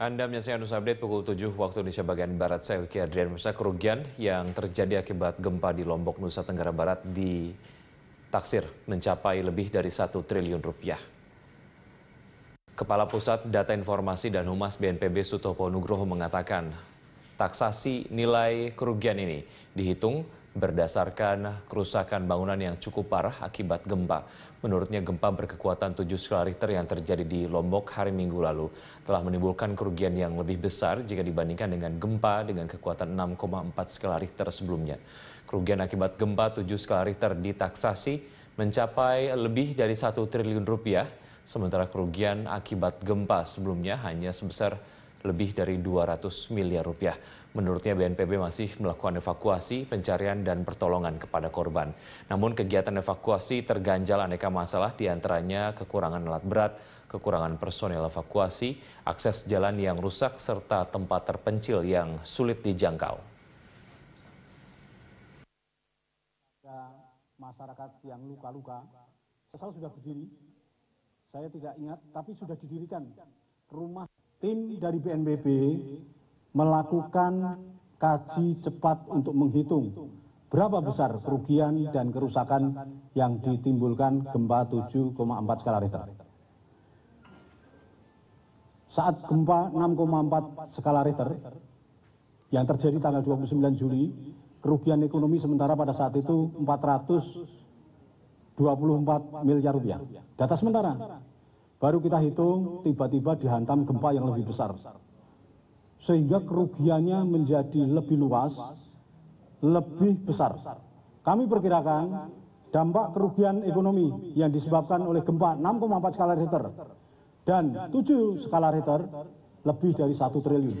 Anda menyaksikan news update pukul 7 waktu Indonesia bagian Barat. Saya Wiki Adrian Musa. Kerugian yang terjadi akibat gempa di Lombok, Nusa Tenggara Barat ditaksir mencapai lebih dari 1 triliun rupiah. Kepala Pusat Data Informasi dan Humas BNPB Sutopo Nugroho mengatakan, taksasi nilai kerugian ini dihitung berdasarkan kerusakan bangunan yang cukup parah akibat gempa. Menurutnya gempa berkekuatan 7 skala Richter yang terjadi di Lombok hari Minggu lalu telah menimbulkan kerugian yang lebih besar jika dibandingkan dengan gempa dengan kekuatan 6,4 skala Richter sebelumnya. Kerugian akibat gempa 7 skala Richter ditaksasi mencapai lebih dari 1 triliun rupiah, sementara kerugian akibat gempa sebelumnya hanya sebesar lebih dari 200 miliar rupiah. Menurutnya BNPB masih melakukan evakuasi, pencarian, dan pertolongan kepada korban. Namun kegiatan evakuasi terganjal aneka masalah diantaranya kekurangan alat berat, kekurangan personel evakuasi, akses jalan yang rusak, serta tempat terpencil yang sulit dijangkau. masyarakat yang luka-luka, sesal sudah berdiri, saya tidak ingat, tapi sudah didirikan rumah tim dari BNPB melakukan kaji cepat untuk menghitung berapa besar kerugian dan kerusakan yang ditimbulkan gempa 7,4 skala Richter. Saat gempa 6,4 skala Richter yang terjadi tanggal 29 Juli, kerugian ekonomi sementara pada saat itu 424 miliar rupiah. Data sementara Baru kita hitung, tiba-tiba dihantam gempa yang lebih besar. Sehingga kerugiannya menjadi lebih luas, lebih besar. Kami perkirakan dampak kerugian ekonomi yang disebabkan oleh gempa 6,4 skala Richter dan 7 skala Richter lebih dari 1 triliun.